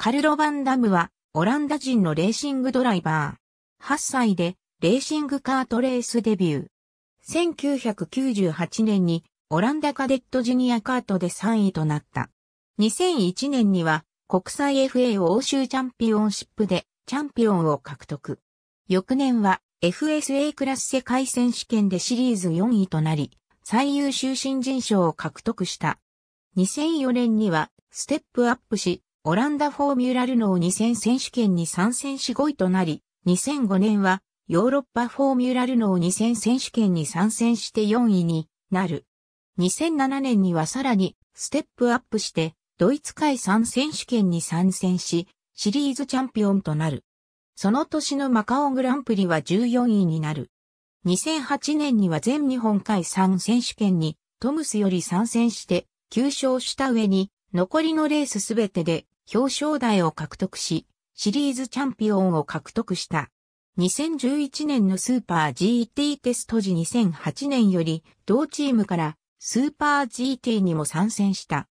カルロバンダムは、オランダ人のレーシングドライバー。8歳で、レーシングカートレースデビュー。1998年に、オランダカデットジュニアカートで3位となった。2001年には、国際 FA 欧州チャンピオンシップで、チャンピオンを獲得。翌年は、FSA クラス世界選手権でシリーズ4位となり、最優秀新人賞を獲得した。2004年には、ステップアップし、オランダフォーミュラルノー2000選手権に参戦し5位となり、2005年はヨーロッパフォーミュラルノー2000選手権に参戦して4位になる。2007年にはさらにステップアップしてドイツ海3選手権に参戦し、シリーズチャンピオンとなる。その年のマカオグランプリは14位になる。2008年には全日本海3選手権にトムスより参戦して9勝した上に残りのレースすべてで表彰台を獲得し、シリーズチャンピオンを獲得した。2011年のスーパー GT テスト時2008年より同チームからスーパー GT にも参戦した。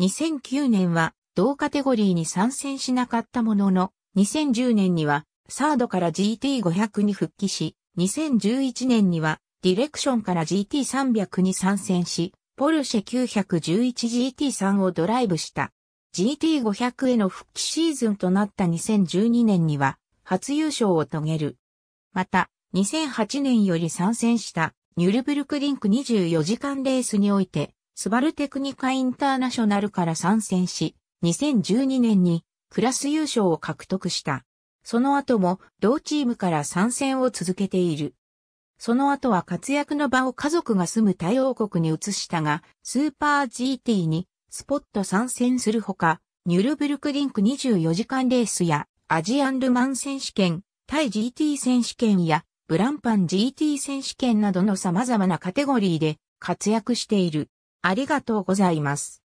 2009年は同カテゴリーに参戦しなかったものの、2010年にはサードから GT500 に復帰し、2011年にはディレクションから GT300 に参戦し、ポルシェ 911GT3 をドライブした。GT500 への復帰シーズンとなった2012年には初優勝を遂げる。また、2008年より参戦したニュルブルクリンク24時間レースにおいて、スバルテクニカインターナショナルから参戦し、2012年にクラス優勝を獲得した。その後も同チームから参戦を続けている。その後は活躍の場を家族が住む太陽国に移したが、スーパー GT にスポット参戦するほか、ニュルブルクリンク24時間レースやアジアンルマン選手権、タイ GT 選手権やブランパン GT 選手権などの様々なカテゴリーで活躍している。ありがとうございます。